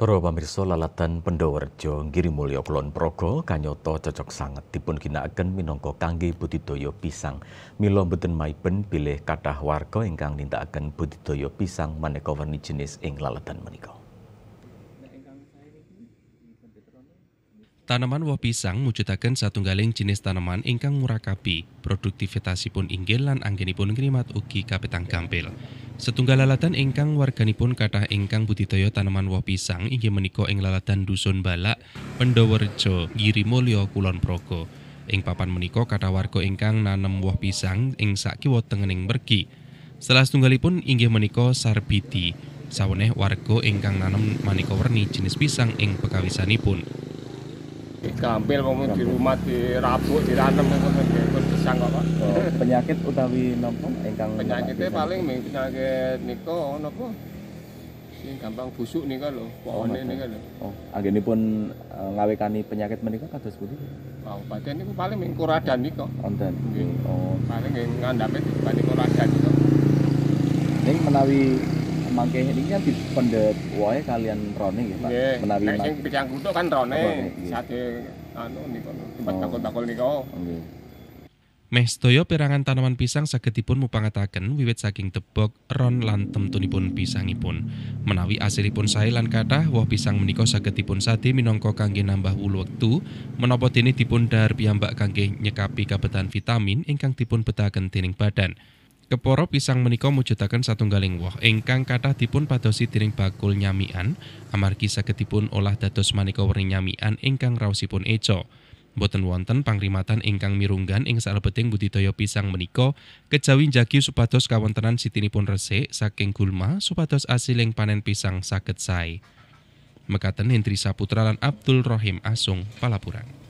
Para pamirsa lalatan Pendowarjo Girimulya Kulon Progo Kanyoto cocok sanget dipun ginakaken minangka kangge budidaya pisang. Mila boten maiben bilih kathah warga ingkang nindakaken budidaya pisang maneka werni jenis ing lalatan menika. Tanaman woh pisang satu galing jenis tanaman ingkang murakabi, produktivitasipun inggil lan anggenipun ngrimat ugi kapetang gampil. Setunggal laladan ingkang warganipun kathah ingkang budidaya tanaman woh pisang inggih menika ing laladan Dusun Balak, giri mulyo Kulon Progo. Ing papan menika kathah warga ingkang nanem woh pisang ing sakiwa tengening mergi. Salah setunggalipun inggih menika Sarbiti, saweneh warga ingkang nanem maneka werni jenis pisang ing pekawisanipun gampil mau di rumah di rabu di pun gesang kok Pak. Oh, penyakit utawi napa ingkang penyakitnya paling penyakit niko nopo. Ini gampang busuk nika lho, Oh, nika lho. Oh, anggenipun eh, ngawekani penyakit menikah kados Oh, Obatnya ini paling ming kuradan nika. Wonten. Oh, paling ngandhape dibanding kuradan nika. Ini menawi make ini kan di pendet wae kalian rone nggih ya, Pak. Nggih. Menawi nek sing pisang kutuk kan rone. Iya. Sate anu niku tempat oh. bakul-bakul niku. Nggih. Meh sedaya perangan tanaman pisang saged dipun mupangataken wiwit saking tebok ron lan temtunipun pisangipun. Menawi asilipun sae lan kathah woh pisang menika saged dipun sade minangka kangge nambah wulu wektu, menapa dene dipun dahar piyambak kangge nyekapi kabetan vitamin ingkang dipun betahaken dening badan. Keporo pisang menika mujudaken satunggaling woh ingkang kathah dipun padosi tiring bakul nyamian amargi sagedipun olah dados manika werni nyamian ingkang raosipun eco. Boten wonten pangrimatan ingkang mirunggan ing salebeting budidaya pisang menika kejawi njagi supados kawontenan sitinipun resik saking gulma supados asiling panen pisang saged sae. Mekaten Hendri Saputra lan Abdul Rohim Asung Palapuran.